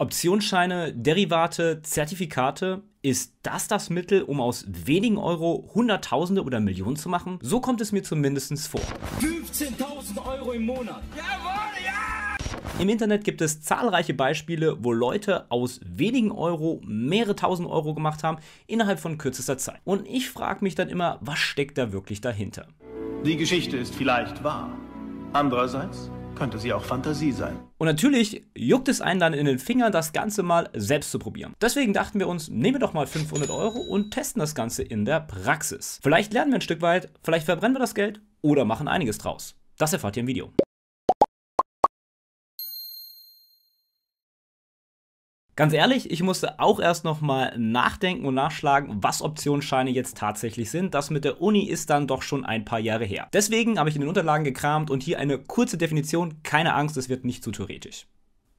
Optionsscheine, Derivate, Zertifikate, ist das das Mittel, um aus wenigen Euro Hunderttausende oder Millionen zu machen? So kommt es mir zumindest vor. 15.000 Euro im Monat. Jawohl, ja! Im Internet gibt es zahlreiche Beispiele, wo Leute aus wenigen Euro mehrere tausend Euro gemacht haben innerhalb von kürzester Zeit. Und ich frage mich dann immer, was steckt da wirklich dahinter? Die Geschichte ist vielleicht wahr. Andererseits könnte sie auch Fantasie sein. Und natürlich juckt es einen dann in den Fingern, das Ganze mal selbst zu probieren. Deswegen dachten wir uns, nehmen wir doch mal 500 Euro und testen das Ganze in der Praxis. Vielleicht lernen wir ein Stück weit, vielleicht verbrennen wir das Geld oder machen einiges draus. Das erfahrt ihr im Video. Ganz ehrlich, ich musste auch erst nochmal nachdenken und nachschlagen, was Optionsscheine jetzt tatsächlich sind. Das mit der Uni ist dann doch schon ein paar Jahre her. Deswegen habe ich in den Unterlagen gekramt und hier eine kurze Definition. Keine Angst, es wird nicht zu theoretisch.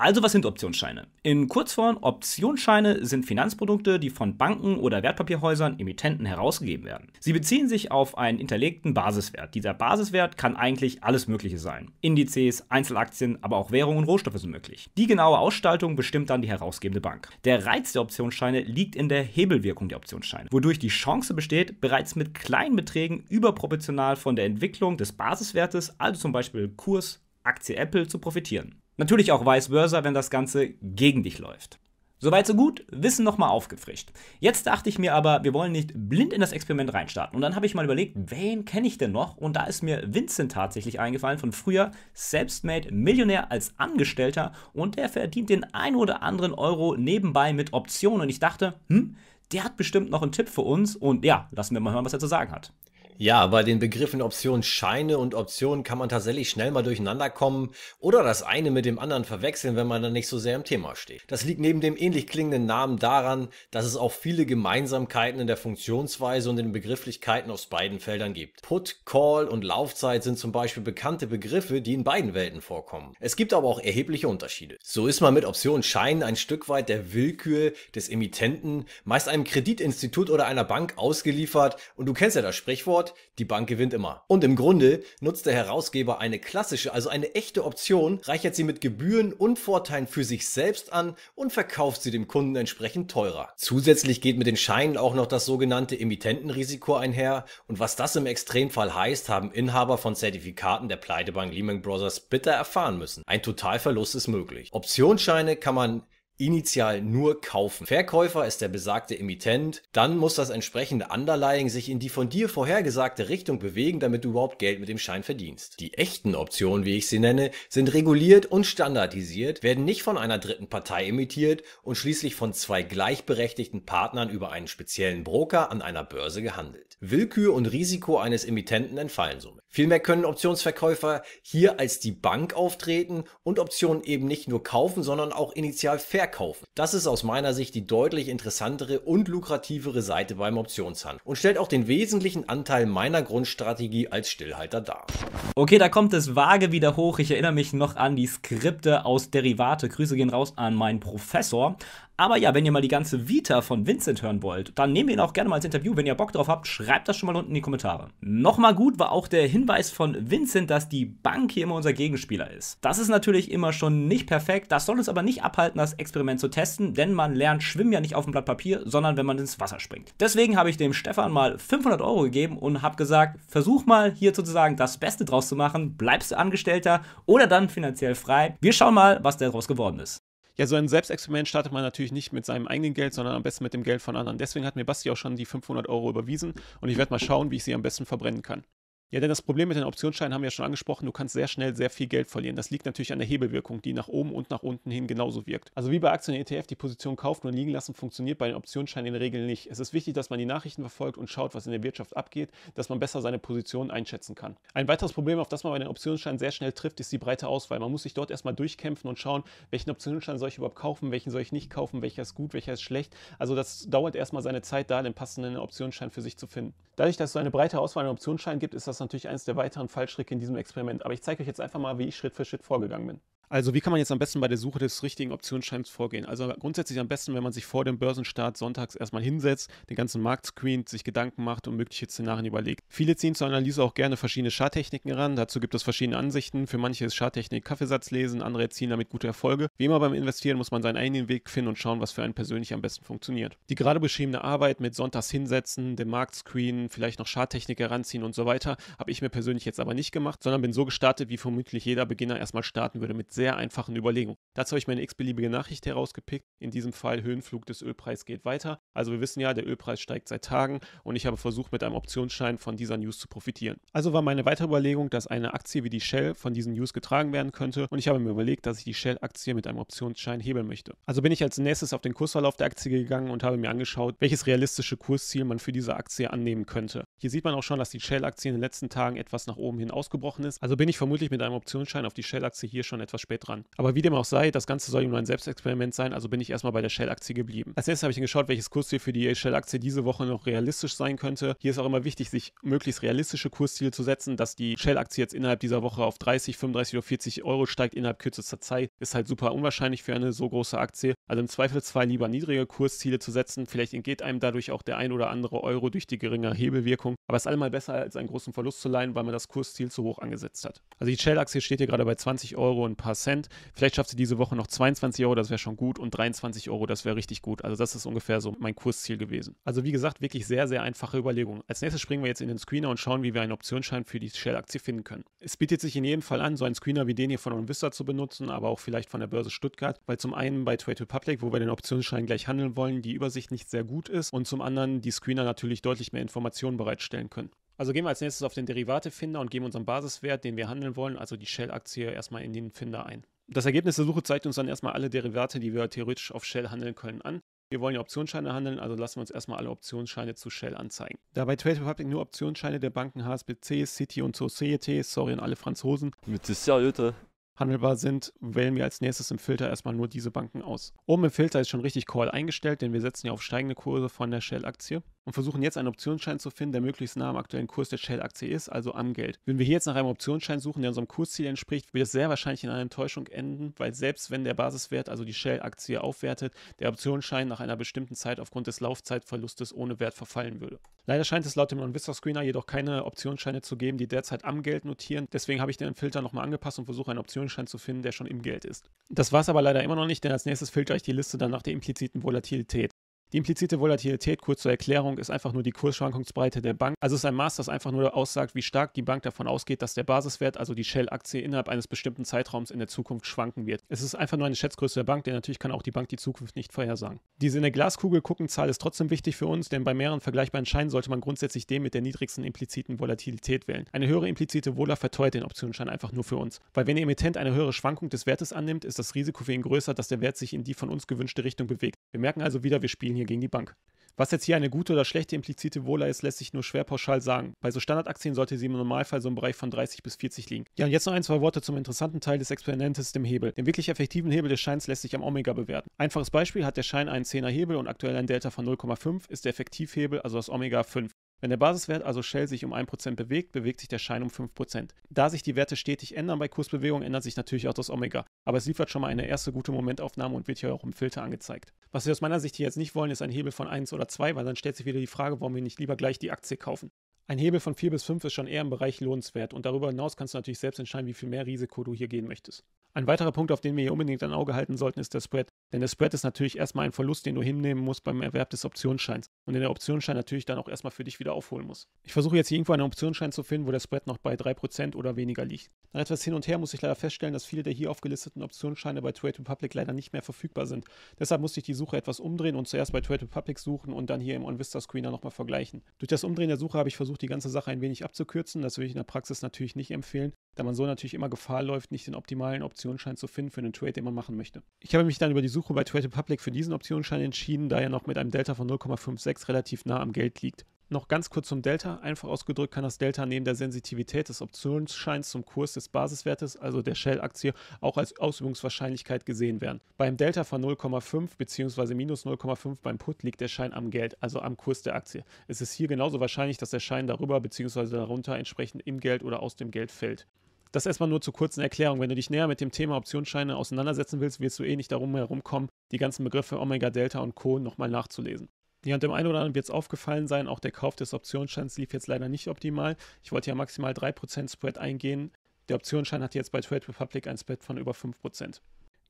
Also was sind Optionsscheine? In Kurzform, Optionsscheine sind Finanzprodukte, die von Banken oder Wertpapierhäusern, Emittenten herausgegeben werden. Sie beziehen sich auf einen hinterlegten Basiswert. Dieser Basiswert kann eigentlich alles Mögliche sein. Indizes, Einzelaktien, aber auch Währungen und Rohstoffe sind möglich. Die genaue Ausstaltung bestimmt dann die herausgebende Bank. Der Reiz der Optionsscheine liegt in der Hebelwirkung der Optionsscheine, wodurch die Chance besteht, bereits mit kleinen Beträgen überproportional von der Entwicklung des Basiswertes, also zum Beispiel Kurs, Aktie Apple, zu profitieren. Natürlich auch vice versa, wenn das Ganze gegen dich läuft. Soweit so gut, Wissen nochmal aufgefrischt. Jetzt dachte ich mir aber, wir wollen nicht blind in das Experiment reinstarten. Und dann habe ich mal überlegt, wen kenne ich denn noch? Und da ist mir Vincent tatsächlich eingefallen von früher, Selbstmade, Millionär als Angestellter und der verdient den ein oder anderen Euro nebenbei mit Optionen. Und ich dachte, hm, der hat bestimmt noch einen Tipp für uns und ja, lassen wir mal hören, was er zu sagen hat. Ja, bei den Begriffen Option Scheine und Option kann man tatsächlich schnell mal durcheinander kommen oder das eine mit dem anderen verwechseln, wenn man dann nicht so sehr im Thema steht. Das liegt neben dem ähnlich klingenden Namen daran, dass es auch viele Gemeinsamkeiten in der Funktionsweise und in den Begrifflichkeiten aus beiden Feldern gibt. Put, Call und Laufzeit sind zum Beispiel bekannte Begriffe, die in beiden Welten vorkommen. Es gibt aber auch erhebliche Unterschiede. So ist man mit Option Scheinen ein Stück weit der Willkür des Emittenten, meist einem Kreditinstitut oder einer Bank ausgeliefert und du kennst ja das Sprichwort, Stichwort, die Bank gewinnt immer. Und im Grunde nutzt der Herausgeber eine klassische, also eine echte Option, reichert sie mit Gebühren und Vorteilen für sich selbst an und verkauft sie dem Kunden entsprechend teurer. Zusätzlich geht mit den Scheinen auch noch das sogenannte Emittentenrisiko einher und was das im Extremfall heißt, haben Inhaber von Zertifikaten der Pleitebank Lehman Brothers bitter erfahren müssen. Ein Totalverlust ist möglich. Optionsscheine kann man initial nur kaufen. Verkäufer ist der besagte Emittent, dann muss das entsprechende Underlying sich in die von dir vorhergesagte Richtung bewegen, damit du überhaupt Geld mit dem Schein verdienst. Die echten Optionen, wie ich sie nenne, sind reguliert und standardisiert, werden nicht von einer dritten Partei emittiert und schließlich von zwei gleichberechtigten Partnern über einen speziellen Broker an einer Börse gehandelt. Willkür und Risiko eines Emittenten entfallen somit. Vielmehr können Optionsverkäufer hier als die Bank auftreten und Optionen eben nicht nur kaufen, sondern auch initial verkaufen. Das ist aus meiner Sicht die deutlich interessantere und lukrativere Seite beim Optionshandel und stellt auch den wesentlichen Anteil meiner Grundstrategie als Stillhalter dar. Okay, da kommt es vage wieder hoch. Ich erinnere mich noch an die Skripte aus Derivate. Grüße gehen raus an meinen Professor. Aber ja, wenn ihr mal die ganze Vita von Vincent hören wollt, dann nehmen wir ihn auch gerne mal ins Interview. Wenn ihr Bock drauf habt, schreibt das schon mal unten in die Kommentare. Nochmal gut war auch der Hinweis von Vincent, dass die Bank hier immer unser Gegenspieler ist. Das ist natürlich immer schon nicht perfekt. Das soll uns aber nicht abhalten, das Experiment zu testen, denn man lernt Schwimmen ja nicht auf dem Blatt Papier, sondern wenn man ins Wasser springt. Deswegen habe ich dem Stefan mal 500 Euro gegeben und habe gesagt, versuch mal hier sozusagen das Beste draus zu machen. Bleibst du Angestellter oder dann finanziell frei. Wir schauen mal, was daraus geworden ist. Ja, so ein Selbstexperiment startet man natürlich nicht mit seinem eigenen Geld, sondern am besten mit dem Geld von anderen. Deswegen hat mir Basti auch schon die 500 Euro überwiesen und ich werde mal schauen, wie ich sie am besten verbrennen kann. Ja, denn das Problem mit den Optionsscheinen haben wir ja schon angesprochen, du kannst sehr schnell sehr viel Geld verlieren. Das liegt natürlich an der Hebelwirkung, die nach oben und nach unten hin genauso wirkt. Also wie bei Aktien und ETF die Position kaufen und liegen lassen funktioniert bei den Optionsscheinen in der Regel nicht. Es ist wichtig, dass man die Nachrichten verfolgt und schaut, was in der Wirtschaft abgeht, dass man besser seine Position einschätzen kann. Ein weiteres Problem, auf das man bei den Optionsscheinen sehr schnell trifft, ist die breite Auswahl. Man muss sich dort erstmal durchkämpfen und schauen, welchen Optionsschein soll ich überhaupt kaufen, welchen soll ich nicht kaufen, welcher ist gut, welcher ist schlecht. Also das dauert erstmal seine Zeit da, den passenden Optionsschein für sich zu finden. Dadurch, dass es so eine breite Auswahl an Optionsscheinen gibt, ist das natürlich eines der weiteren Fallstricke in diesem Experiment, aber ich zeige euch jetzt einfach mal, wie ich Schritt für Schritt vorgegangen bin. Also wie kann man jetzt am besten bei der Suche des richtigen Optionsscheins vorgehen? Also grundsätzlich am besten, wenn man sich vor dem Börsenstart sonntags erstmal hinsetzt, den ganzen Markt screent, sich Gedanken macht und mögliche Szenarien überlegt. Viele ziehen zur Analyse auch gerne verschiedene Charttechniken ran. Dazu gibt es verschiedene Ansichten. Für manche ist Charttechnik Kaffeesatz lesen, andere erzielen damit gute Erfolge. Wie immer beim Investieren muss man seinen eigenen Weg finden und schauen, was für einen persönlich am besten funktioniert. Die gerade beschriebene Arbeit mit sonntags hinsetzen, dem Markt screenen, vielleicht noch Charttechnik heranziehen und so weiter, habe ich mir persönlich jetzt aber nicht gemacht, sondern bin so gestartet, wie vermutlich jeder Beginner erstmal starten würde mit sehr einfachen Überlegung. Dazu habe ich meine x-beliebige Nachricht herausgepickt. In diesem Fall Höhenflug des Ölpreises geht weiter. Also wir wissen ja, der Ölpreis steigt seit Tagen und ich habe versucht, mit einem Optionsschein von dieser News zu profitieren. Also war meine weitere Überlegung, dass eine Aktie wie die Shell von diesen News getragen werden könnte und ich habe mir überlegt, dass ich die Shell-Aktie mit einem Optionsschein hebeln möchte. Also bin ich als nächstes auf den Kursverlauf der Aktie gegangen und habe mir angeschaut, welches realistische Kursziel man für diese Aktie annehmen könnte. Hier sieht man auch schon, dass die Shell-Aktie in den letzten Tagen etwas nach oben hin ausgebrochen ist. Also bin ich vermutlich mit einem Optionsschein auf die Shell-Aktie hier schon etwas spät dran. Aber wie dem auch sei, das Ganze soll ihm nur ein Selbstexperiment sein, also bin ich erstmal bei der Shell-Aktie geblieben. Als nächstes habe ich geschaut, welches Kursziel für die Shell-Aktie diese Woche noch realistisch sein könnte. Hier ist auch immer wichtig, sich möglichst realistische Kursziele zu setzen, dass die Shell-Aktie jetzt innerhalb dieser Woche auf 30, 35 oder 40 Euro steigt innerhalb kürzester Zeit, ist halt super unwahrscheinlich für eine so große Aktie. Also im Zweifelsfall lieber niedrige Kursziele zu setzen. Vielleicht entgeht einem dadurch auch der ein oder andere Euro durch die geringere Hebelwirkung. Aber es ist allemal besser, als einen großen Verlust zu leihen, weil man das Kursziel zu hoch angesetzt hat. Also die Shell-Aktie steht hier gerade bei 20 Euro und ein paar Cent. Vielleicht schafft sie diese Woche noch 22 Euro, das wäre schon gut. Und 23 Euro, das wäre richtig gut. Also das ist ungefähr so mein Kursziel gewesen. Also wie gesagt, wirklich sehr, sehr einfache Überlegung. Als nächstes springen wir jetzt in den Screener und schauen, wie wir einen Optionsschein für die Shell-Aktie finden können. Es bietet sich in jedem Fall an, so einen Screener wie den hier von Onvista zu benutzen, aber auch vielleicht von der Börse Stuttgart, weil zum einen bei Trade Republic, wo wir den Optionsschein gleich handeln wollen, die Übersicht nicht sehr gut ist und zum anderen die Screener natürlich deutlich mehr Informationen bereitstellen können. Also gehen wir als nächstes auf den Derivatefinder und geben unseren Basiswert, den wir handeln wollen, also die Shell-Aktie, erstmal in den Finder ein. Das Ergebnis der Suche zeigt uns dann erstmal alle Derivate, die wir theoretisch auf Shell handeln können, an. Wir wollen ja Optionsscheine handeln, also lassen wir uns erstmal alle Optionsscheine zu Shell anzeigen. Da bei Trade Republic nur Optionsscheine der Banken HSBC, City und Societe, sorry an alle Franzosen, mit Leute. handelbar sind, wählen wir als nächstes im Filter erstmal nur diese Banken aus. Oben im Filter ist schon richtig Call eingestellt, denn wir setzen ja auf steigende Kurse von der Shell-Aktie und versuchen jetzt einen Optionsschein zu finden, der möglichst nah am aktuellen Kurs der Shell-Aktie ist, also am Geld. Wenn wir hier jetzt nach einem Optionsschein suchen, der unserem Kursziel entspricht, wird es sehr wahrscheinlich in einer Enttäuschung enden, weil selbst wenn der Basiswert, also die Shell-Aktie, aufwertet, der Optionsschein nach einer bestimmten Zeit aufgrund des Laufzeitverlustes ohne Wert verfallen würde. Leider scheint es laut dem Non-Vista-Screener jedoch keine Optionsscheine zu geben, die derzeit am Geld notieren. Deswegen habe ich den Filter nochmal angepasst und versuche einen Optionsschein zu finden, der schon im Geld ist. Das war es aber leider immer noch nicht, denn als nächstes filtere ich die Liste dann nach der impliziten Volatilität. Die implizite Volatilität, kurz zur Erklärung, ist einfach nur die Kursschwankungsbreite der Bank. Also ist ein Maß, das einfach nur aussagt, wie stark die Bank davon ausgeht, dass der Basiswert, also die Shell-Aktie, innerhalb eines bestimmten Zeitraums in der Zukunft schwanken wird. Es ist einfach nur eine Schätzgröße der Bank, denn natürlich kann auch die Bank die Zukunft nicht vorhersagen. Diese in der Glaskugel gucken Zahl ist trotzdem wichtig für uns, denn bei mehreren vergleichbaren Scheinen sollte man grundsätzlich den mit der niedrigsten impliziten Volatilität wählen. Eine höhere implizite Vola verteuert den Optionsschein einfach nur für uns. Weil wenn der Emittent eine höhere Schwankung des Wertes annimmt, ist das Risiko für ihn größer, dass der Wert sich in die von uns gewünschte Richtung bewegt. Wir merken also wieder, wir spielen hier gegen die Bank. Was jetzt hier eine gute oder schlechte implizite Wohler ist, lässt sich nur schwer pauschal sagen. Bei so Standardaktien sollte sie im Normalfall so im Bereich von 30 bis 40 liegen. Ja, und jetzt noch ein, zwei Worte zum interessanten Teil des Experimentes, dem Hebel. Den wirklich effektiven Hebel des Scheins lässt sich am Omega bewerten. Einfaches Beispiel, hat der Schein einen 10er Hebel und aktuell ein Delta von 0,5, ist der Effektivhebel, also das Omega 5. Wenn der Basiswert also Shell sich um 1% bewegt, bewegt sich der Schein um 5%. Da sich die Werte stetig ändern bei Kursbewegung, ändert sich natürlich auch das Omega. Aber es liefert schon mal eine erste gute Momentaufnahme und wird hier auch im Filter angezeigt. Was wir aus meiner Sicht hier jetzt nicht wollen, ist ein Hebel von 1 oder 2, weil dann stellt sich wieder die Frage, warum wir nicht lieber gleich die Aktie kaufen. Ein Hebel von 4 bis 5 ist schon eher im Bereich lohnenswert und darüber hinaus kannst du natürlich selbst entscheiden, wie viel mehr Risiko du hier gehen möchtest. Ein weiterer Punkt, auf den wir hier unbedingt ein Auge halten sollten, ist der Spread. Denn der Spread ist natürlich erstmal ein Verlust, den du hinnehmen musst beim Erwerb des Optionsscheins und den der Optionsschein natürlich dann auch erstmal für dich wieder aufholen muss. Ich versuche jetzt irgendwo einen Optionsschein zu finden, wo der Spread noch bei 3% oder weniger liegt. Nach etwas hin und her muss ich leider feststellen, dass viele der hier aufgelisteten Optionsscheine bei Trade Republic leider nicht mehr verfügbar sind. Deshalb musste ich die Suche etwas umdrehen und zuerst bei Trade Republic suchen und dann hier im OnVista Screener nochmal vergleichen. Durch das Umdrehen der Suche habe ich versucht, die ganze Sache ein wenig abzukürzen. Das würde ich in der Praxis natürlich nicht empfehlen, da man so natürlich immer Gefahr läuft, nicht den optimalen Optionsschein zu finden für einen Trade, den man machen möchte. Ich habe mich dann über die Suche Suche bei Trade Public für diesen Optionsschein entschieden, da er noch mit einem Delta von 0,56 relativ nah am Geld liegt. Noch ganz kurz zum Delta. Einfach ausgedrückt kann das Delta neben der Sensitivität des Optionsscheins zum Kurs des Basiswertes, also der Shell-Aktie, auch als Ausübungswahrscheinlichkeit gesehen werden. Beim Delta von 0,5 bzw. minus 0,5 beim Put liegt der Schein am Geld, also am Kurs der Aktie. Es ist hier genauso wahrscheinlich, dass der Schein darüber bzw. darunter entsprechend im Geld oder aus dem Geld fällt. Das erstmal nur zur kurzen Erklärung. Wenn du dich näher mit dem Thema Optionsscheine auseinandersetzen willst, wirst du eh nicht darum herumkommen, die ganzen Begriffe Omega Delta und Co. nochmal nachzulesen. Ja, und dem einen oder anderen wird es aufgefallen sein, auch der Kauf des Optionsscheins lief jetzt leider nicht optimal. Ich wollte ja maximal 3% Spread eingehen. Der Optionsschein hat jetzt bei Trade Republic ein Spread von über 5%.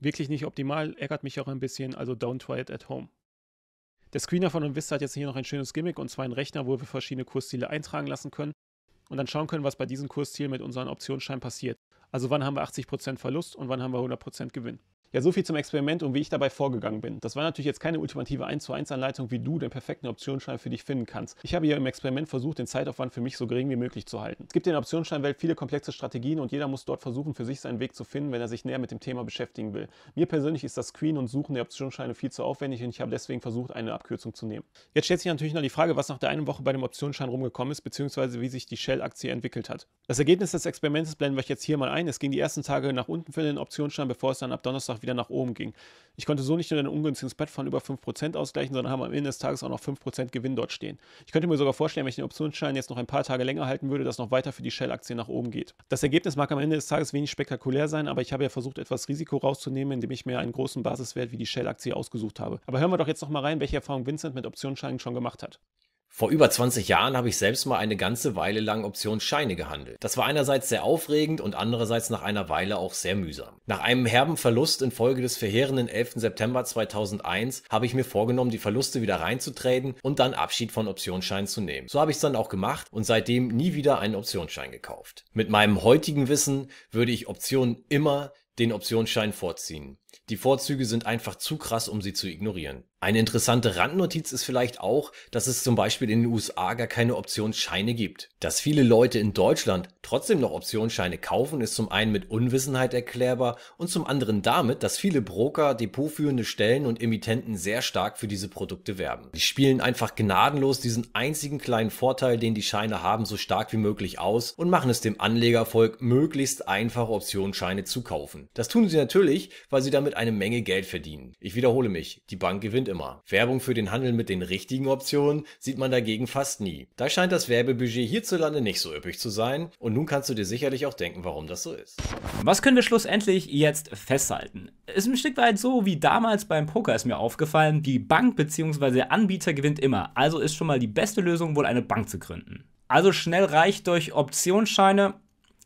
Wirklich nicht optimal, ärgert mich auch ein bisschen, also don't try it at home. Der Screener von Invista hat jetzt hier noch ein schönes Gimmick und zwar einen Rechner, wo wir verschiedene Kursziele eintragen lassen können und dann schauen können, was bei diesem Kursziel mit unseren Optionsschein passiert. Also wann haben wir 80% Verlust und wann haben wir 100% Gewinn. Ja, so viel zum Experiment und wie ich dabei vorgegangen bin. Das war natürlich jetzt keine ultimative 1 zu 1 Anleitung, wie du den perfekten Optionsschein für dich finden kannst. Ich habe hier im Experiment versucht, den Zeitaufwand für mich so gering wie möglich zu halten. Es gibt in der Optionsscheinwelt viele komplexe Strategien und jeder muss dort versuchen, für sich seinen Weg zu finden, wenn er sich näher mit dem Thema beschäftigen will. Mir persönlich ist das Screen und Suchen der Optionsscheine viel zu aufwendig und ich habe deswegen versucht, eine Abkürzung zu nehmen. Jetzt stellt sich natürlich noch die Frage, was nach der einen Woche bei dem Optionsschein rumgekommen ist, beziehungsweise wie sich die Shell-Aktie entwickelt hat. Das Ergebnis des Experiments blenden wir euch jetzt hier mal ein. Es ging die ersten Tage nach unten für den Optionsschein, bevor es dann ab Donnerstag nach, wieder nach oben ging. Ich konnte so nicht nur ein ungünstiges Spread von über 5% ausgleichen, sondern haben am Ende des Tages auch noch 5% Gewinn dort stehen. Ich könnte mir sogar vorstellen, wenn ich den Optionsschein jetzt noch ein paar Tage länger halten würde, dass noch weiter für die Shell-Aktie nach oben geht. Das Ergebnis mag am Ende des Tages wenig spektakulär sein, aber ich habe ja versucht, etwas Risiko rauszunehmen, indem ich mir einen großen Basiswert wie die Shell-Aktie ausgesucht habe. Aber hören wir doch jetzt nochmal rein, welche Erfahrung Vincent mit Optionsscheinen schon gemacht hat. Vor über 20 Jahren habe ich selbst mal eine ganze Weile lang Optionsscheine gehandelt. Das war einerseits sehr aufregend und andererseits nach einer Weile auch sehr mühsam. Nach einem herben Verlust infolge des verheerenden 11. September 2001 habe ich mir vorgenommen, die Verluste wieder reinzutreten und dann Abschied von Optionsscheinen zu nehmen. So habe ich es dann auch gemacht und seitdem nie wieder einen Optionsschein gekauft. Mit meinem heutigen Wissen würde ich Optionen immer den Optionsschein vorziehen. Die Vorzüge sind einfach zu krass, um sie zu ignorieren. Eine interessante Randnotiz ist vielleicht auch, dass es zum Beispiel in den USA gar keine Optionsscheine gibt. Dass viele Leute in Deutschland trotzdem noch Optionsscheine kaufen, ist zum einen mit Unwissenheit erklärbar und zum anderen damit, dass viele Broker, depotführende Stellen und Emittenten sehr stark für diese Produkte werben. Die spielen einfach gnadenlos diesen einzigen kleinen Vorteil, den die Scheine haben, so stark wie möglich aus und machen es dem Anlegervolk möglichst einfach, Optionsscheine zu kaufen. Das tun sie natürlich, weil sie damit eine Menge Geld verdienen. Ich wiederhole mich, die Bank gewinnt immer. Werbung für den Handel mit den richtigen Optionen sieht man dagegen fast nie. Da scheint das Werbebudget hierzulande nicht so üppig zu sein und nun kannst du dir sicherlich auch denken, warum das so ist. Was können wir schlussendlich jetzt festhalten? Ist ein Stück weit so wie damals beim Poker ist mir aufgefallen, die Bank bzw. Anbieter gewinnt immer, also ist schon mal die beste Lösung wohl eine Bank zu gründen. Also schnell reicht durch Optionsscheine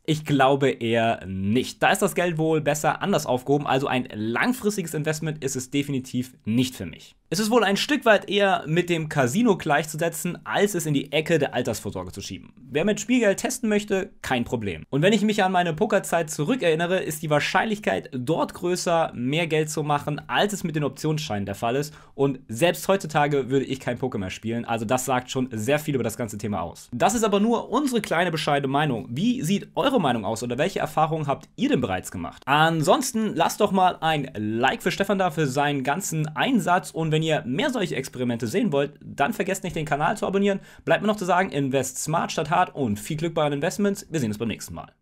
ich glaube eher nicht. Da ist das Geld wohl besser anders aufgehoben, also ein langfristiges Investment ist es definitiv nicht für mich. Es ist wohl ein Stück weit eher mit dem Casino gleichzusetzen, als es in die Ecke der Altersvorsorge zu schieben. Wer mit Spielgeld testen möchte, kein Problem. Und wenn ich mich an meine Pokerzeit zurückerinnere, ist die Wahrscheinlichkeit dort größer, mehr Geld zu machen, als es mit den Optionsscheinen der Fall ist. Und selbst heutzutage würde ich kein Poker mehr spielen. Also das sagt schon sehr viel über das ganze Thema aus. Das ist aber nur unsere kleine bescheidene Meinung. Wie sieht eure eure Meinung aus oder welche Erfahrungen habt ihr denn bereits gemacht? Ansonsten lasst doch mal ein Like für Stefan da für seinen ganzen Einsatz und wenn ihr mehr solche Experimente sehen wollt, dann vergesst nicht den Kanal zu abonnieren. Bleibt mir noch zu sagen, invest smart statt hart und viel Glück bei euren Investments. Wir sehen uns beim nächsten Mal.